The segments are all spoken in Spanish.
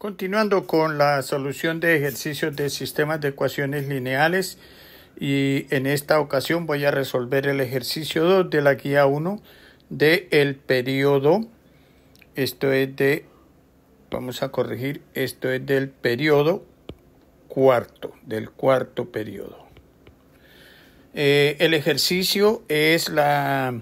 Continuando con la solución de ejercicios de sistemas de ecuaciones lineales y en esta ocasión voy a resolver el ejercicio 2 de la guía 1 del el periodo. Esto es de, vamos a corregir, esto es del periodo cuarto, del cuarto periodo. Eh, el ejercicio es la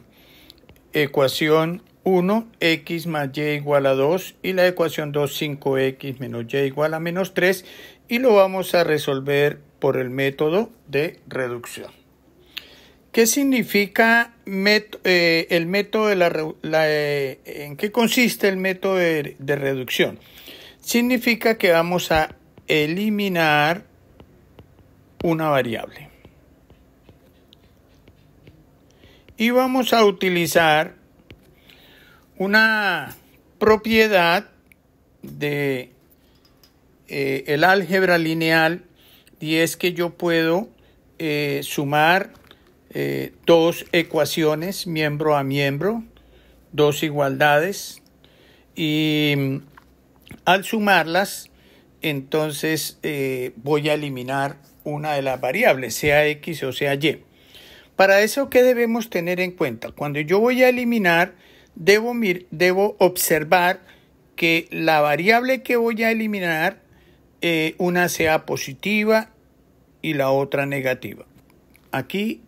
ecuación 1x más y igual a 2 y la ecuación 2 5x menos y igual a menos 3 y lo vamos a resolver por el método de reducción. ¿Qué significa eh, el método de la, eh, en qué consiste el método de reducción? Significa que vamos a eliminar una variable. y vamos a utilizar una propiedad de eh, el álgebra lineal y es que yo puedo eh, sumar eh, dos ecuaciones miembro a miembro, dos igualdades y mm, al sumarlas entonces voy a eliminar una de las variables, sea x o sea y. Para eso, ¿qué debemos tener en cuenta? Cuando yo voy a eliminar, debo, debo observar que la variable que voy a eliminar, eh, una sea positiva y la otra negativa. Aquí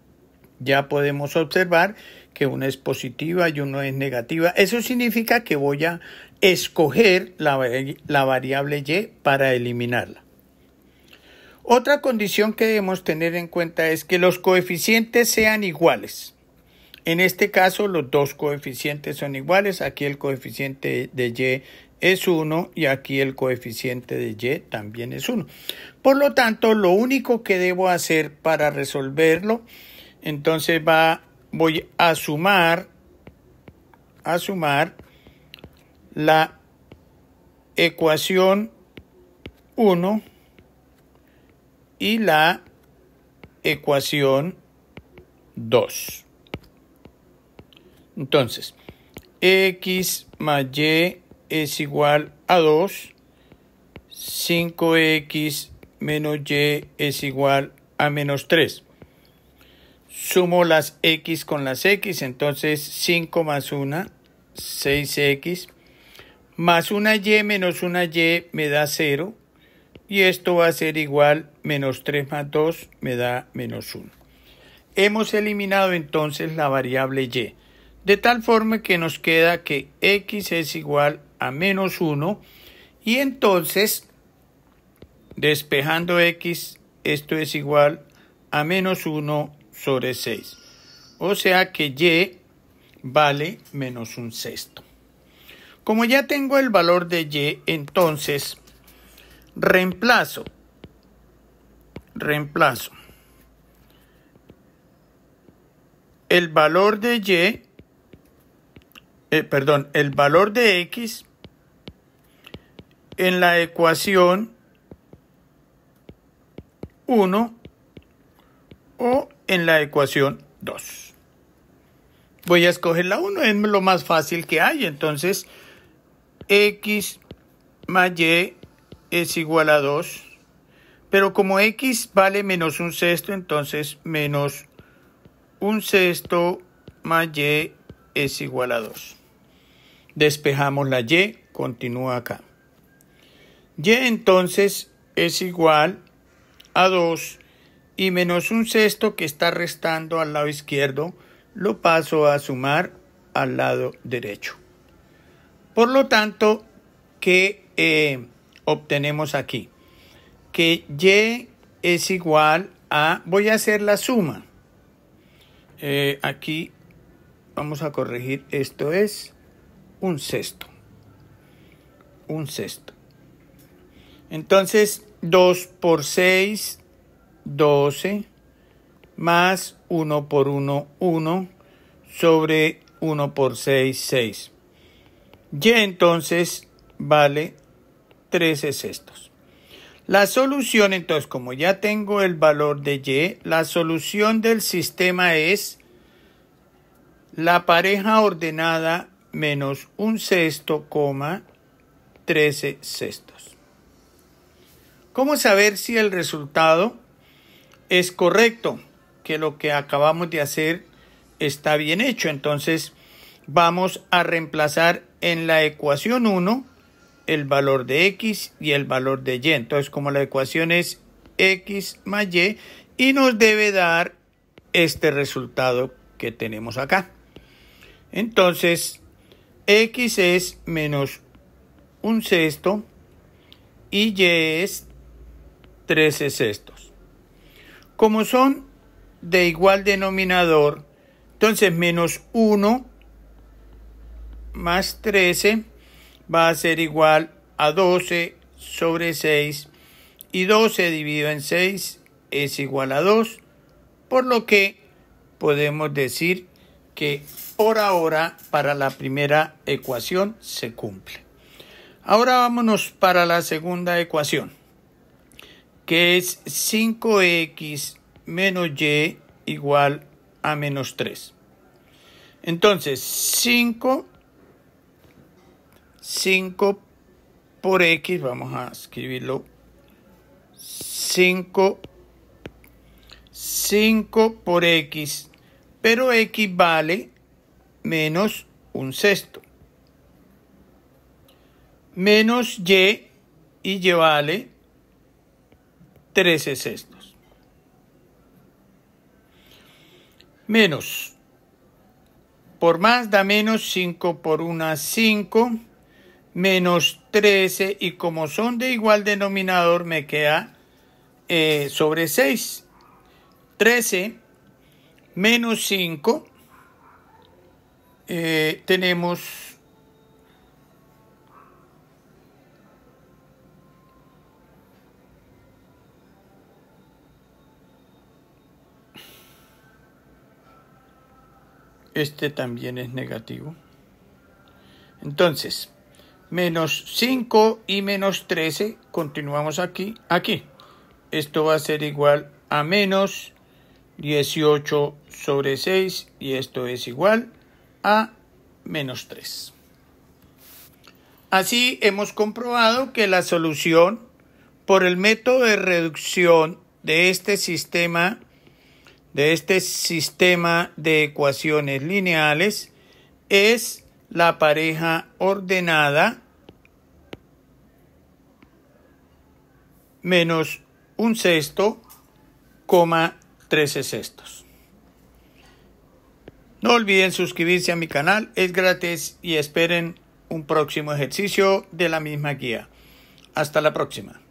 ya podemos observar que una es positiva y una es negativa. Eso significa que voy a escoger la variable y para eliminarla. Otra condición que debemos tener en cuenta es que los coeficientes sean iguales. En este caso los dos coeficientes son iguales. Aquí el coeficiente de y es 1 y aquí el coeficiente de y también es 1. Por lo tanto, lo único que debo hacer para resolverlo, entonces va, voy a sumar, a sumar la ecuación 1 y la ecuación 2. Entonces, x más y es igual a 2. 5x menos y es igual a menos 3. Sumo las x con las x, entonces 5 más 1, 6x. Más 1 y menos 1 y me da 0 y esto va a ser igual menos 3 más 2 me da menos 1. Hemos eliminado entonces la variable y, de tal forma que nos queda que x es igual a menos 1 y entonces despejando x esto es igual a menos 1 sobre 6. O sea que y vale menos un sexto. Como ya tengo el valor de y, entonces Reemplazo. Reemplazo. El valor de y, eh, perdón, el valor de x en la ecuación 1 o en la ecuación 2. Voy a escoger la 1, es lo más fácil que hay. Entonces, x más y es igual a 2. Pero como x vale menos un sexto, entonces menos un sexto más y es igual a 2. Despejamos la y, continúa acá. Y entonces es igual a 2 y menos un sexto que está restando al lado izquierdo, lo paso a sumar al lado derecho. Por lo tanto, que... Eh, obtenemos aquí? Que y es igual a, voy a hacer la suma. Eh, aquí vamos a corregir, esto es un sexto. Un sexto. Entonces, 2 por 6, 12, más 1 por 1, 1, sobre 1 por 6, 6. Y entonces vale 13 sextos. La solución, entonces, como ya tengo el valor de y, la solución del sistema es la pareja ordenada menos un sexto, coma 13 sextos. ¿Cómo saber si el resultado es correcto? Que lo que acabamos de hacer está bien hecho. Entonces, vamos a reemplazar en la ecuación 1 el valor de x y el valor de y. Entonces, como la ecuación es x más y, y nos debe dar este resultado que tenemos acá. Entonces, x es menos un sexto y y es 13 sextos. Como son de igual denominador, entonces menos 1 más 13 va a ser igual a 12 sobre 6 y 12 dividido en 6 es igual a 2, por lo que podemos decir que por ahora para la primera ecuación se cumple. Ahora vámonos para la segunda ecuación, que es 5x menos y igual a menos 3. Entonces, 5 5 por x, vamos a escribirlo, 5, 5 por x, pero x vale menos un sexto, menos y, y vale 13 sextos, menos, por más da menos 5 por 1, 5, menos 13 y como son de igual denominador me queda eh, sobre 6. 13 menos 5 eh, tenemos este también es negativo entonces menos 5 y menos 13, continuamos aquí, aquí. Esto va a ser igual a menos 18 sobre 6 y esto es igual a menos 3. Así hemos comprobado que la solución por el método de reducción de este sistema de este sistema de ecuaciones lineales es la pareja ordenada menos un sexto, coma 13 sextos. No olviden suscribirse a mi canal, es gratis y esperen un próximo ejercicio de la misma guía. Hasta la próxima.